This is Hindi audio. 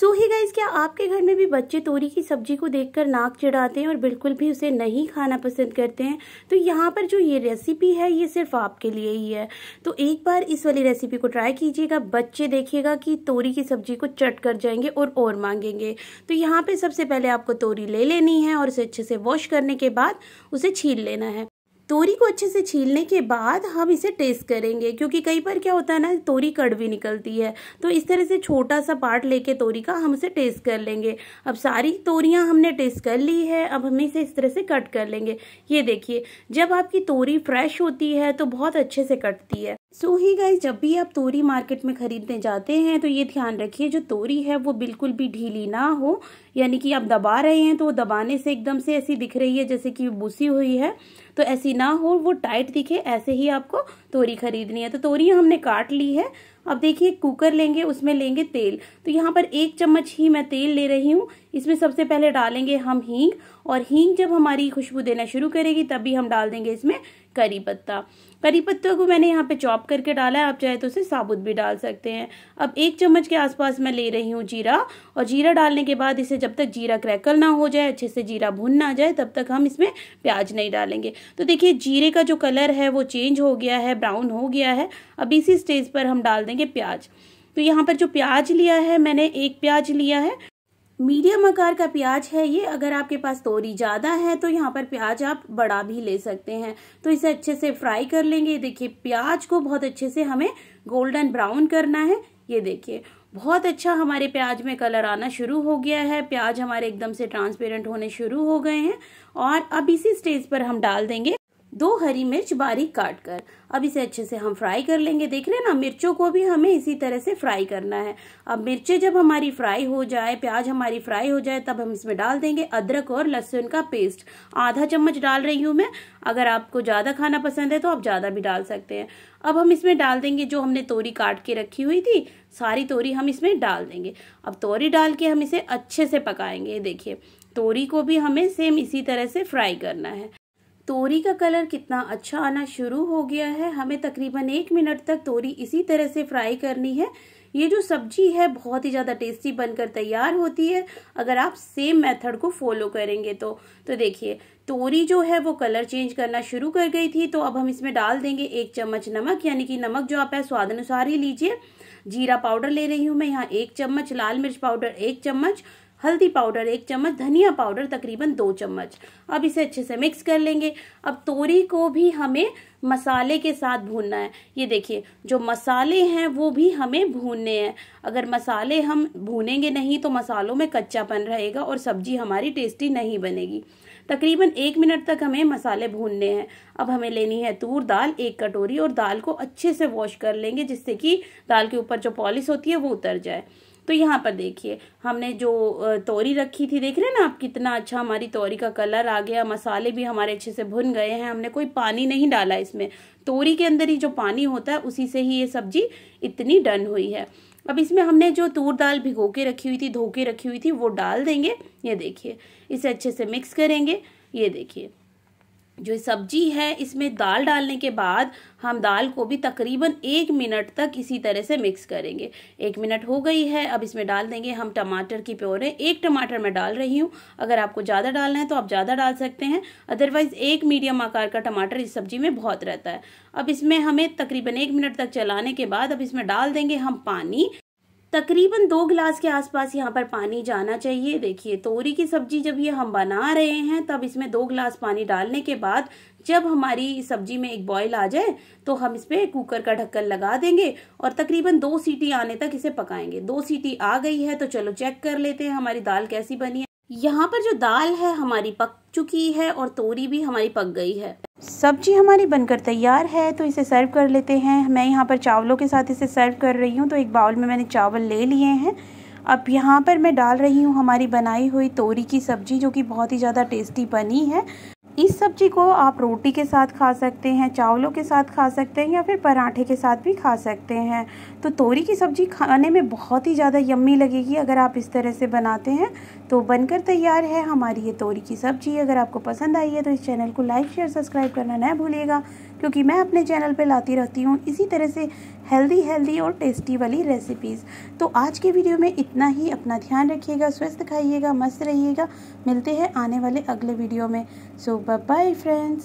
सो ही गाइज क्या आपके घर में भी बच्चे तोरी की सब्जी को देखकर नाक चढ़ाते हैं और बिल्कुल भी उसे नहीं खाना पसंद करते हैं तो यहाँ पर जो ये रेसिपी है ये सिर्फ आपके लिए ही है तो एक बार इस वाली रेसिपी को ट्राई कीजिएगा बच्चे देखिएगा कि तोरी की सब्जी को चट कर जाएंगे और और मांगेंगे तो यहाँ पर सबसे पहले आपको तोरी ले लेनी है और उसे अच्छे से वॉश करने के बाद उसे छील लेना है तोरी को अच्छे से छीलने के बाद हम इसे टेस्ट करेंगे क्योंकि कई बार क्या होता है ना तोरी कड़वी निकलती है तो इस तरह से छोटा सा पार्ट लेके तोरी का हम उसे टेस्ट कर लेंगे अब सारी तोरियां हमने टेस्ट कर ली है अब हम इसे इस तरह से कट कर लेंगे ये देखिए जब आपकी तोरी फ्रेश होती है तो बहुत अच्छे से कटती है सो ही गाय जब भी आप तोरी मार्केट में ख़रीदने जाते हैं तो ये ध्यान रखिए जो तोरी है वो बिल्कुल भी ढीली ना हो यानी कि आप दबा रहे हैं तो वो दबाने से एकदम से ऐसी दिख रही है जैसे कि बुसी हुई है तो ऐसी ना हो वो टाइट दिखे ऐसे ही आपको तोरी खरीदनी है तो तोरी हमने काट ली है अब देखिए कुकर लेंगे उसमें लेंगे तेल तो यहाँ पर एक चम्मच ही मैं तेल ले रही हूँ इसमें सबसे पहले डालेंगे हम हींग और हींग जब हमारी खुशबू देना शुरू करेगी तभी हम डाल देंगे इसमें करी पत्ता करी पत्ते को मैंने यहाँ पे चॉप करके डाला है आप चाहे तो उसे साबुत भी डाल सकते हैं अब एक चम्मच के आसपास मैं ले रही हूँ जीरा और जीरा डालने के बाद इसे जब तक जीरा क्रैकल ना हो जाए अच्छे से जीरा भुन ना जाए तब तक हम इसमें प्याज नहीं डालेंगे तो देखिए जीरे का जो कलर है वो चेंज हो गया है ब्राउन हो गया है अब इसी स्टेज पर हम डाल देंगे प्याज तो यहाँ पर जो प्याज लिया है मैंने एक प्याज लिया है मीडियम आकार का प्याज है ये अगर आपके पास तोरी ज़्यादा है तो यहाँ पर प्याज आप बड़ा भी ले सकते हैं तो इसे अच्छे से फ्राई कर लेंगे देखिए प्याज को बहुत अच्छे से हमें गोल्डन ब्राउन करना है ये देखिए बहुत अच्छा हमारे प्याज में कलर आना शुरू हो गया है प्याज हमारे एकदम से ट्रांसपेरेंट होने शुरू हो गए हैं और अब इसी स्टेज पर हम डाल देंगे दो हरी मिर्च बारीक काट कर अब इसे अच्छे से हम फ्राई कर लेंगे देख रहे हैं ना मिर्चों को भी हमें इसी तरह से फ्राई करना है अब मिर्चें जब हमारी फ्राई हो जाए प्याज हमारी फ्राई हो जाए तब हम इसमें डाल देंगे अदरक और लहसुन का पेस्ट आधा चम्मच डाल रही हूँ मैं अगर आपको ज़्यादा खाना पसंद है तो आप ज़्यादा भी डाल सकते हैं अब हम इसमें डाल देंगे जो हमने तोरी काट के रखी हुई थी सारी तोरी हम इसमें डाल देंगे अब तोरी डाल के हम इसे अच्छे से पकाएंगे देखिए तोरी को भी हमें सेम इसी तरह से फ्राई करना है तोरी का कलर कितना अच्छा आना शुरू हो गया है हमें तकरीबन एक मिनट तक तोरी इसी तरह से फ्राई करनी है ये जो सब्जी है बहुत ही ज़्यादा टेस्टी बनकर तैयार होती है अगर आप सेम मेथड को फॉलो करेंगे तो तो देखिए तोरी जो है वो कलर चेंज करना शुरू कर गई थी तो अब हम इसमें डाल देंगे एक चम्मच नमक यानी कि नमक जो आप है स्वाद अनुसार ही लीजिए जीरा पाउडर ले रही हूँ मैं यहाँ एक चम्मच लाल मिर्च पाउडर एक चम्मच हल्दी पाउडर एक चम्मच धनिया पाउडर तकरीबन दो चम्मच अब इसे अच्छे से मिक्स कर लेंगे अब तोरी को भी हमें मसाले के साथ भूनना है ये देखिए जो मसाले हैं वो भी हमें भूनने हैं अगर मसाले हम भूनेंगे नहीं तो मसालों में कच्चापन रहेगा और सब्जी हमारी टेस्टी नहीं बनेगी तकरीबन एक मिनट तक हमें मसाले भूनने हैं अब हमें लेनी है तूर दाल एक कटोरी और दाल को अच्छे से वॉश कर लेंगे जिससे कि दाल के ऊपर जो पॉलिश होती है वो उतर जाए तो यहाँ पर देखिए हमने जो तोरी रखी थी देख रहे हैं ना आप कितना अच्छा हमारी तोरी का कलर आ गया मसाले भी हमारे अच्छे से भुन गए हैं हमने कोई पानी नहीं डाला इसमें तोरी के अंदर ही जो पानी होता है उसी से ही ये सब्जी इतनी डन हुई है अब इसमें हमने जो तूर दाल भिगो के रखी हुई थी धो के रखी हुई थी वो डाल देंगे ये देखिए इसे अच्छे से मिक्स करेंगे ये देखिए जो सब्जी है इसमें दाल डालने के बाद हम दाल को भी तकरीबन एक मिनट तक इसी तरह से मिक्स करेंगे एक मिनट हो गई है अब इसमें डाल देंगे हम टमाटर की प्योरे एक टमाटर मैं डाल रही हूँ अगर आपको ज़्यादा डालना है तो आप ज़्यादा डाल सकते हैं अदरवाइज़ एक मीडियम आकार का टमाटर इस सब्जी में बहुत रहता है अब इसमें हमें तकरीबन एक मिनट तक चलाने के बाद अब इसमें डाल देंगे हम पानी तकरीबन दो गिलास के आसपास यहाँ पर पानी जाना चाहिए देखिए तोरी की सब्जी जब ये हम बना रहे हैं तब इसमें दो गिलास पानी डालने के बाद जब हमारी सब्जी में एक बॉयल आ जाए तो हम इस पर कुकर का ढक्कन लगा देंगे और तकरीबन दो सीटी आने तक इसे पकाएंगे दो सीटी आ गई है तो चलो चेक कर लेते हैं हमारी दाल कैसी बनी है यहाँ पर जो दाल है हमारी पक चुकी है और तोरी भी हमारी पक गई है सब्जी हमारी बनकर तैयार है तो इसे सर्व कर लेते हैं मैं यहाँ पर चावलों के साथ इसे सर्व कर रही हूँ तो एक बाउल में मैंने चावल ले लिए हैं अब यहाँ पर मैं डाल रही हूँ हमारी बनाई हुई तोरी की सब्जी जो कि बहुत ही ज़्यादा टेस्टी बनी है इस सब्जी को आप रोटी के साथ खा सकते हैं चावलों के साथ खा सकते हैं या फिर पराठे के साथ भी खा सकते हैं तो तोरी की सब्ज़ी खाने में बहुत ही ज़्यादा यम्मी लगेगी अगर आप इस तरह से बनाते हैं तो बनकर तैयार है हमारी ये तोरी की सब्ज़ी अगर आपको पसंद आई है तो इस चैनल को लाइक शेयर सब्सक्राइब करना ना भूलिएगा क्योंकि मैं अपने चैनल पर लाती रहती हूँ इसी तरह से हेल्दी हेल्दी और टेस्टी वाली रेसिपीज़ तो आज के वीडियो में इतना ही अपना ध्यान रखिएगा स्वस्थ खाइएगा मस्त रहिएगा मिलते हैं आने वाले अगले वीडियो में सो बाय फ्रेंड्स